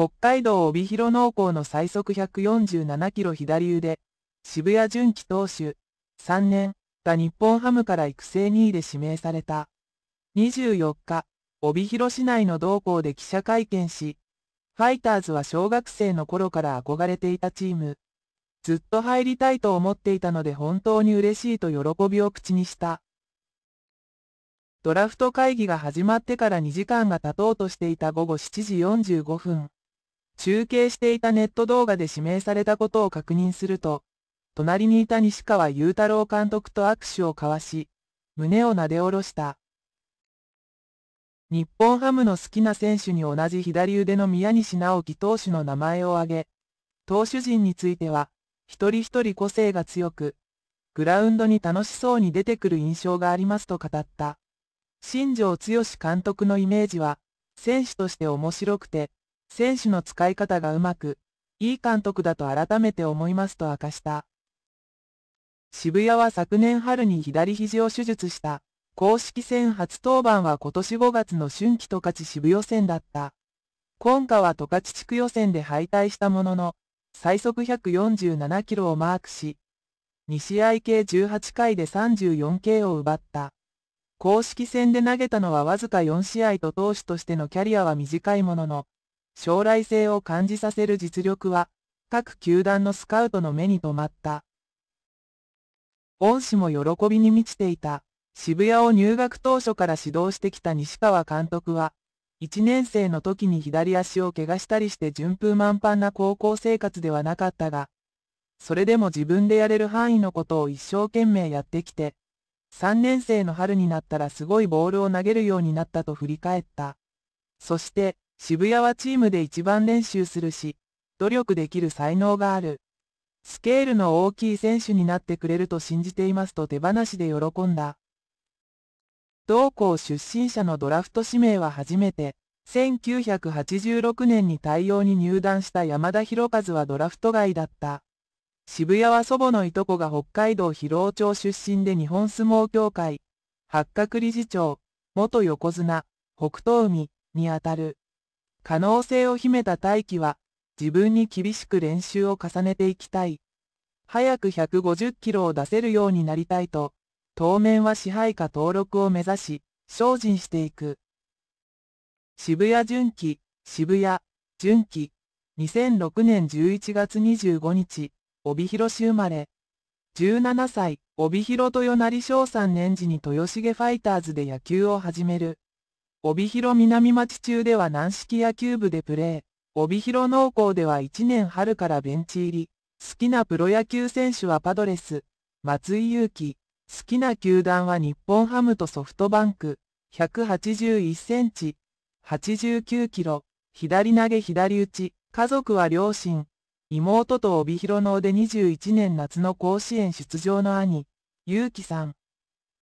北海道帯広農工の最速147キロ左腕、渋谷純喜投手、3年、が日本ハムから育成2位で指名された。24日、帯広市内の同校で記者会見し、ファイターズは小学生の頃から憧れていたチーム。ずっと入りたいと思っていたので本当に嬉しいと喜びを口にした。ドラフト会議が始まってから2時間が経とうとしていた午後7時45分。中継していたネット動画で指名されたことを確認すると、隣にいた西川雄太郎監督と握手を交わし、胸をなで下ろした。日本ハムの好きな選手に同じ左腕の宮西直樹投手の名前を挙げ、投手陣については、一人一人個性が強く、グラウンドに楽しそうに出てくる印象がありますと語った。新庄剛志監督のイメージは、選手として面白くて、選手の使い方がうまく、いい監督だと改めて思いますと明かした。渋谷は昨年春に左肘を手術した。公式戦初登板は今年5月の春季十勝渋予選だった。今夏は十勝地区予選で敗退したものの、最速147キロをマークし、2試合計18回で 34K を奪った。公式戦で投げたのはわずか4試合と投手としてのキャリアは短いものの、将来性を感じさせる実力は、各球団のスカウトの目に留まった。恩師も喜びに満ちていた、渋谷を入学当初から指導してきた西川監督は、1年生の時に左足を怪我したりして順風満帆な高校生活ではなかったが、それでも自分でやれる範囲のことを一生懸命やってきて、3年生の春になったらすごいボールを投げるようになったと振り返った。そして、渋谷はチームで一番練習するし、努力できる才能がある。スケールの大きい選手になってくれると信じていますと手放しで喜んだ。同校出身者のドラフト指名は初めて、1986年に対応に入団した山田博和はドラフト外だった。渋谷は祖母のいとこが北海道広尾町出身で日本相撲協会、八角理事長、元横綱、北東海にあたる。可能性を秘めた大輝は、自分に厳しく練習を重ねていきたい。早く150キロを出せるようになりたいと、当面は支配下登録を目指し、精進していく。渋谷純喜、渋谷、純喜、2006年11月25日、帯広市生まれ。17歳、帯広豊成さ3年時に豊重ファイターズで野球を始める。帯広南町中では軟式野球部でプレー、帯広農校では1年春からベンチ入り、好きなプロ野球選手はパドレス、松井裕樹、好きな球団は日本ハムとソフトバンク、181センチ、89キロ、左投げ左打ち、家族は両親、妹と帯広ので21年夏の甲子園出場の兄、祐希さん。